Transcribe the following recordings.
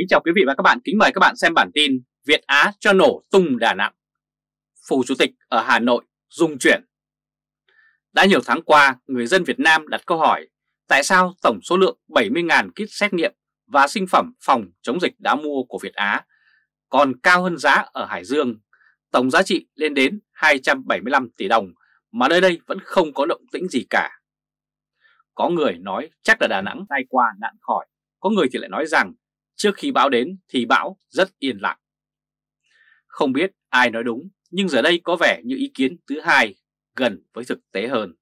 Kính chào quý vị và các bạn, kính mời các bạn xem bản tin Việt Á cho nổ tung Đà Nẵng. Phủ Chủ tịch ở Hà Nội dung chuyển. Đã nhiều tháng qua, người dân Việt Nam đặt câu hỏi tại sao tổng số lượng 70.000 kit xét nghiệm và sinh phẩm phòng chống dịch đã mua của Việt Á còn cao hơn giá ở Hải Dương, tổng giá trị lên đến 275 tỷ đồng mà nơi đây vẫn không có động tĩnh gì cả. Có người nói chắc là Đà Nẵng tay qua nạn khỏi, có người thì lại nói rằng Trước khi bão đến thì bão rất yên lặng. Không biết ai nói đúng, nhưng giờ đây có vẻ như ý kiến thứ hai gần với thực tế hơn.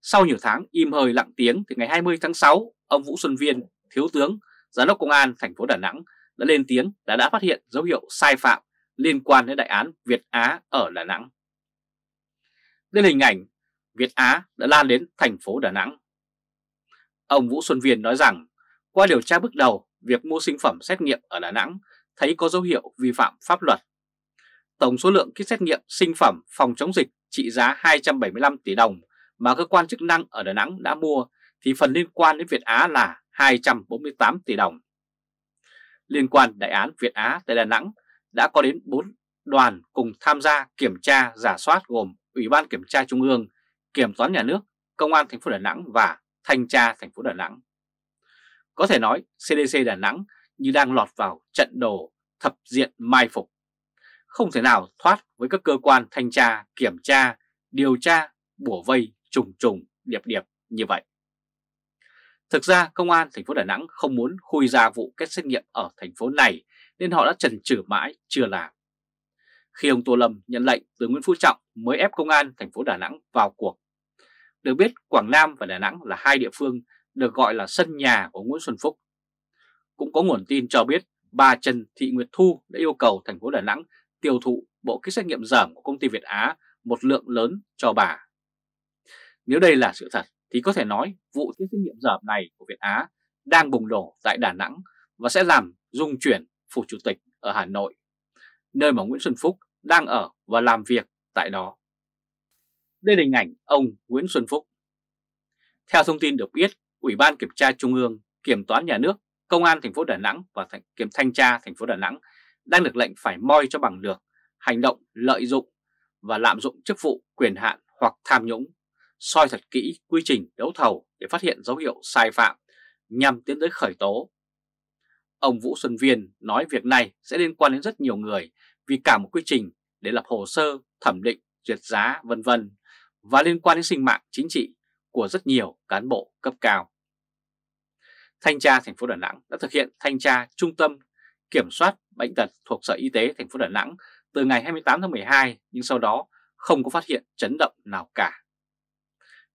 Sau nhiều tháng im hơi lặng tiếng thì ngày 20 tháng 6, ông Vũ Xuân Viên, Thiếu tướng, Giám đốc Công an thành phố Đà Nẵng đã lên tiếng đã đã phát hiện dấu hiệu sai phạm liên quan đến đại án Việt Á ở Đà Nẵng. Đây là hình ảnh Việt Á đã lan đến thành phố Đà Nẵng. Ông Vũ Xuân Viên nói rằng, qua điều tra bước đầu, việc mua sinh phẩm xét nghiệm ở Đà Nẵng thấy có dấu hiệu vi phạm pháp luật. Tổng số lượng kit xét nghiệm sinh phẩm phòng chống dịch trị giá 275 tỷ đồng mà cơ quan chức năng ở Đà Nẵng đã mua thì phần liên quan đến Việt Á là 248 tỷ đồng. Liên quan đại án Việt Á tại Đà Nẵng đã có đến 4 đoàn cùng tham gia kiểm tra giả soát gồm Ủy ban Kiểm tra Trung ương, Kiểm toán Nhà nước, Công an thành phố Đà Nẵng và Thanh tra thành phố Đà Nẵng. Có thể nói CDC Đà Nẵng như đang lọt vào trận đồ thập diện mai phục. Không thể nào thoát với các cơ quan thanh tra, kiểm tra, điều tra, bủa vây trùng trùng điệp điệp như vậy. Thực ra công an thành phố Đà Nẵng không muốn khui ra vụ kết xét nghiệm ở thành phố này nên họ đã trần trừ mãi chưa làm. Khi ông Tô Lâm nhận lệnh từ Nguyễn Phú Trọng mới ép công an thành phố Đà Nẵng vào cuộc. Được biết Quảng Nam và Đà Nẵng là hai địa phương được gọi là sân nhà của Nguyễn Xuân Phúc. Cũng có nguồn tin cho biết bà Trần Thị Nguyệt Thu đã yêu cầu thành phố Đà Nẵng tiêu thụ bộ kit xét nghiệm giảm của công ty Việt Á một lượng lớn cho bà. Nếu đây là sự thật thì có thể nói vụ kit xét nghiệm giảm này của Việt Á đang bùng nổ tại Đà Nẵng và sẽ làm dung chuyển phủ chủ tịch ở Hà Nội, nơi mà Nguyễn Xuân Phúc đang ở và làm việc tại đó. Đây là hình ảnh ông Nguyễn Xuân Phúc. Theo thông tin được biết, Ủy ban Kiểm tra Trung ương, Kiểm toán Nhà nước, Công an thành phố Đà Nẵng và Kiểm thanh tra thành phố Đà Nẵng đang được lệnh phải moi cho bằng được hành động lợi dụng và lạm dụng chức vụ quyền hạn hoặc tham nhũng, soi thật kỹ quy trình đấu thầu để phát hiện dấu hiệu sai phạm nhằm tiến tới khởi tố. Ông Vũ Xuân Viên nói việc này sẽ liên quan đến rất nhiều người vì cả một quy trình để lập hồ sơ, thẩm định, duyệt giá vân vân và liên quan đến sinh mạng chính trị của rất nhiều cán bộ cấp cao. Thanh tra thành phố Đà Nẵng đã thực hiện thanh tra trung tâm kiểm soát bệnh tật thuộc Sở Y tế thành phố Đà Nẵng từ ngày 28 tháng 12 nhưng sau đó không có phát hiện chấn động nào cả.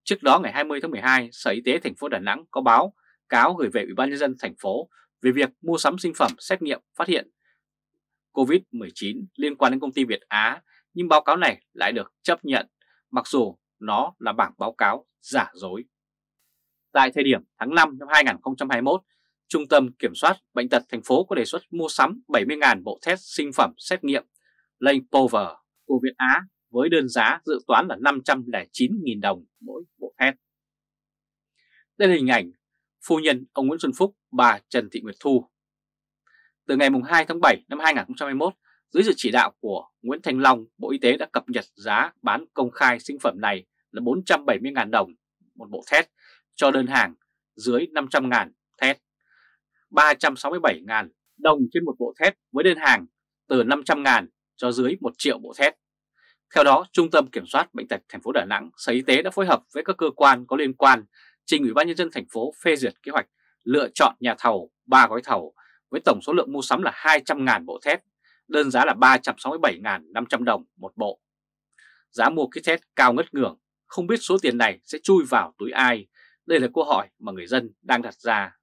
Trước đó ngày 20 tháng 12, Sở Y tế thành phố Đà Nẵng có báo cáo gửi về Ủy ban nhân dân thành phố về việc mua sắm sinh phẩm xét nghiệm phát hiện COVID-19 liên quan đến công ty Việt Á, nhưng báo cáo này lại được chấp nhận mặc dù nó là bảng báo cáo giả dối tại thời điểm tháng 5 năm 2021, Trung tâm Kiểm soát Bệnh tật thành phố có đề xuất mua sắm 70.000 bộ test sinh phẩm xét nghiệm Lane Power của Việt Á với đơn giá dự toán là 509.000 đồng mỗi bộ test. Đây là hình ảnh phu nhân ông Nguyễn Xuân Phúc, bà Trần Thị Nguyệt Thu. Từ ngày 2 tháng 7 năm 2021, dưới sự chỉ đạo của Nguyễn Thành Long, Bộ Y tế đã cập nhật giá bán công khai sinh phẩm này là 470.000 đồng một bộ test cho đơn hàng dưới 500.000 thét, 367.000 đồng trên một bộ thét với đơn hàng từ 500.000 cho dưới 1 triệu bộ thét. Theo đó, Trung tâm Kiểm soát Bệnh tật thành phố Đà Nẵng, Sở Y tế đã phối hợp với các cơ quan có liên quan trình Ủy ban Nhân dân thành phố phê duyệt kế hoạch lựa chọn nhà thầu 3 gói thầu với tổng số lượng mua sắm là 200.000 bộ thét, đơn giá là 367.500 đồng một bộ. Giá mua kit thét cao ngất ngưỡng, không biết số tiền này sẽ chui vào túi ai đây là câu hỏi mà người dân đang đặt ra.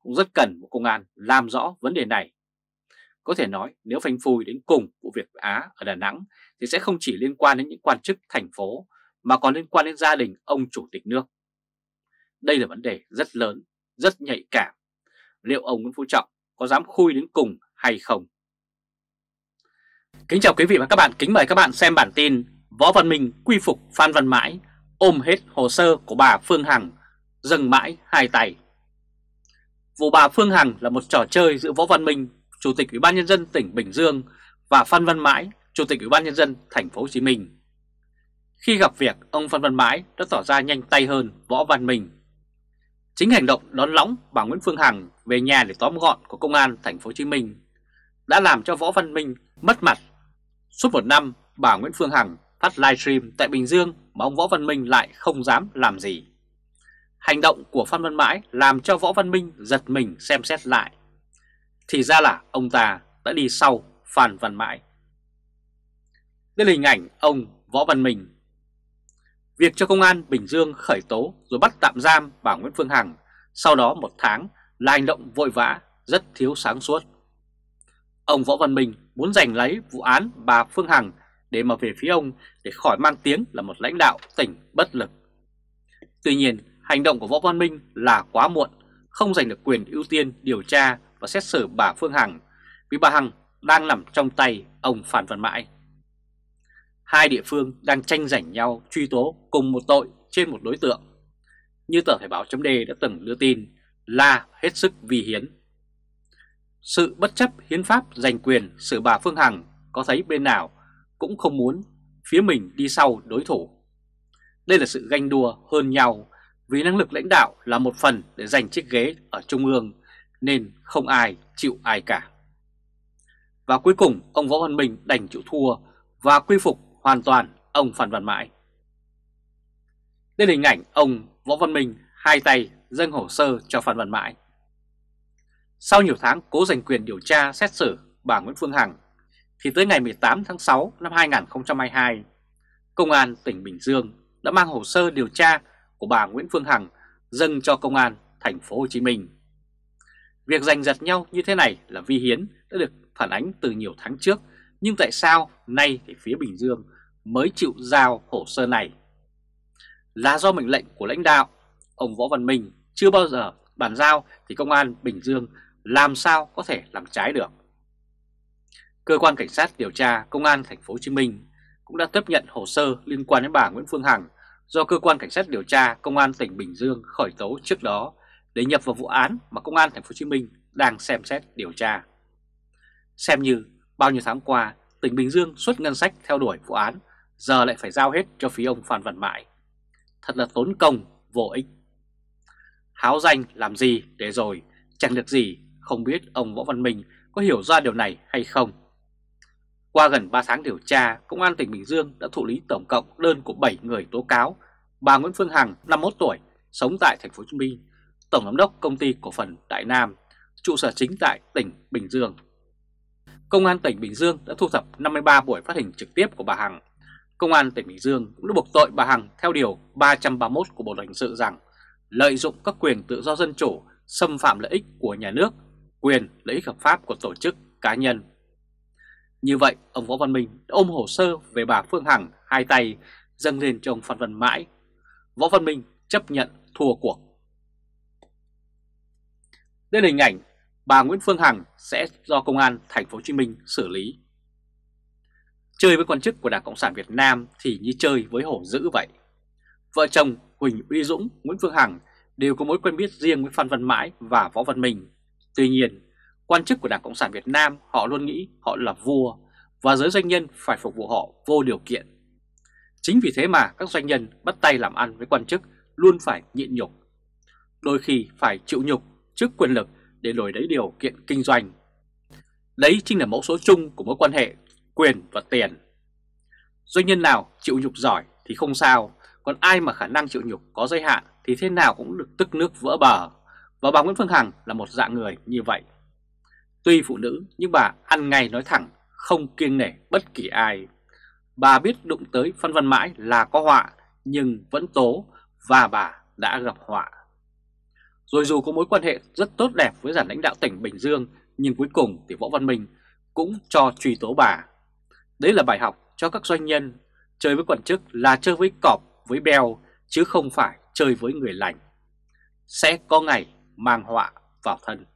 Cũng rất cần một công an làm rõ vấn đề này. Có thể nói nếu phanh phui đến cùng vụ việc Á ở Đà Nẵng thì sẽ không chỉ liên quan đến những quan chức thành phố mà còn liên quan đến gia đình ông chủ tịch nước. Đây là vấn đề rất lớn, rất nhạy cảm. Liệu ông Nguyễn Phú Trọng có dám khui đến cùng hay không? Kính chào quý vị và các bạn, kính mời các bạn xem bản tin Võ Văn Minh quy phục Phan Văn Mãi ôm hết hồ sơ của bà Phương Hằng dâng mãi hai tay. Vụ bà Phương Hằng là một trò chơi giữa Võ Văn Minh, Chủ tịch Ủy ban nhân dân tỉnh Bình Dương và Phan Văn Mãi, Chủ tịch Ủy ban nhân dân thành phố Hồ Chí Minh. Khi gặp việc, ông Phan Văn Mãi đã tỏ ra nhanh tay hơn Võ Văn Minh. Chính hành động đón lóng bà Nguyễn Phương Hằng về nhà để tóm gọn của công an thành phố Hồ Chí Minh đã làm cho Võ Văn Minh mất mặt. Suốt một năm, bà Nguyễn Phương Hằng phát livestream tại Bình Dương mà ông Võ Văn Minh lại không dám làm gì. Hành động của Phan Văn Mãi làm cho Võ Văn Minh giật mình xem xét lại. Thì ra là ông ta đã đi sau Phan Văn Mãi. Đây là hình ảnh ông Võ Văn Minh. Việc cho công an Bình Dương khởi tố rồi bắt tạm giam bà Nguyễn Phương Hằng sau đó một tháng là hành động vội vã, rất thiếu sáng suốt. Ông Võ Văn Minh muốn giành lấy vụ án bà Phương Hằng để mà về phía ông để khỏi mang tiếng là một lãnh đạo tỉnh bất lực. Tuy nhiên, Hành động của Võ Văn Minh là quá muộn, không giành được quyền ưu tiên điều tra và xét xử bà Phương Hằng vì bà Hằng đang nằm trong tay ông Phan Văn Mãi. Hai địa phương đang tranh giành nhau truy tố cùng một tội trên một đối tượng. Như tờ Thể báo chấm đã từng đưa tin là hết sức vi hiến. Sự bất chấp hiến pháp giành quyền xử bà Phương Hằng có thấy bên nào cũng không muốn phía mình đi sau đối thủ. Đây là sự ganh đua hơn nhau vì năng lực lãnh đạo là một phần để giành chiếc ghế ở Trung ương nên không ai chịu ai cả. Và cuối cùng ông Võ Văn Bình đành chịu thua và quy phục hoàn toàn ông Phan Văn Mãi. Đây là hình ảnh ông Võ Văn Minh hai tay dâng hồ sơ cho Phan Văn Mãi. Sau nhiều tháng cố giành quyền điều tra xét xử bà Nguyễn Phương Hằng, thì tới ngày 18 tháng 6 năm 2022, Công an tỉnh Bình Dương đã mang hồ sơ điều tra của bà Nguyễn Phương Hằng dâng cho công an thành phố Hồ Chí Minh. Việc giành giật nhau như thế này là vi hiến đã được phản ánh từ nhiều tháng trước, nhưng tại sao nay thì phía Bình Dương mới chịu giao hồ sơ này? Là do mệnh lệnh của lãnh đạo, ông Võ Văn Minh chưa bao giờ bàn giao thì công an Bình Dương làm sao có thể làm trái được. Cơ quan cảnh sát điều tra công an thành phố Hồ Chí Minh cũng đã tiếp nhận hồ sơ liên quan đến bà Nguyễn Phương Hằng do cơ quan cảnh sát điều tra công an tỉnh Bình Dương khởi tố trước đó để nhập vào vụ án mà công an thành phố Hồ Chí Minh đang xem xét điều tra. Xem như bao nhiêu tháng qua, tỉnh Bình Dương xuất ngân sách theo đuổi vụ án, giờ lại phải giao hết cho phía ông Phan Văn Mãi. Thật là tốn công, vô ích. Háo danh làm gì để rồi, chẳng được gì, không biết ông Võ Văn Minh có hiểu ra điều này hay không. Qua gần 3 tháng điều tra, Công an tỉnh Bình Dương đã thụ lý tổng cộng đơn của 7 người tố cáo bà Nguyễn Phương Hằng, 51 tuổi, sống tại thành phố Hồ Chí Minh, tổng giám đốc công ty cổ phần Đại Nam, trụ sở chính tại tỉnh Bình Dương. Công an tỉnh Bình Dương đã thu thập 53 buổi phát hình trực tiếp của bà Hằng. Công an tỉnh Bình Dương cũng đã buộc tội bà Hằng theo điều 331 của Bộ luật hình sự rằng lợi dụng các quyền tự do dân chủ, xâm phạm lợi ích của nhà nước, quyền lợi ích hợp pháp của tổ chức cá nhân như vậy, ông Võ Văn Minh đã ôm hồ sơ về bà Phương Hằng hai tay dâng lên cho ông Phan Văn Mãi. Võ Văn Minh chấp nhận thua cuộc. Đây là hình ảnh bà Nguyễn Phương Hằng sẽ do công an thành phố Hồ Chí Minh xử lý. Chơi với quan chức của Đảng Cộng sản Việt Nam thì như chơi với hổ dữ vậy. Vợ chồng Huỳnh Uy Dũng, Nguyễn Phương Hằng đều có mối quen biết riêng với Phan Văn Mãi và Võ Văn Minh. Tuy nhiên, Quan chức của Đảng Cộng sản Việt Nam họ luôn nghĩ họ là vua và giới doanh nhân phải phục vụ họ vô điều kiện. Chính vì thế mà các doanh nhân bắt tay làm ăn với quan chức luôn phải nhịn nhục. Đôi khi phải chịu nhục trước quyền lực để đổi lấy điều kiện kinh doanh. Đấy chính là mẫu số chung của mối quan hệ quyền và tiền. Doanh nhân nào chịu nhục giỏi thì không sao, còn ai mà khả năng chịu nhục có giới hạn thì thế nào cũng được tức nước vỡ bờ. Và bà Nguyễn Phương Hằng là một dạng người như vậy. Tuy phụ nữ nhưng bà ăn ngay nói thẳng, không kiêng nể bất kỳ ai. Bà biết đụng tới Phan Văn Mãi là có họa nhưng vẫn tố và bà đã gặp họa. Rồi dù có mối quan hệ rất tốt đẹp với giản lãnh đạo tỉnh Bình Dương nhưng cuối cùng thì Võ Văn Minh cũng cho truy tố bà. Đấy là bài học cho các doanh nhân chơi với quản chức là chơi với cọp, với bèo chứ không phải chơi với người lành. Sẽ có ngày mang họa vào thân.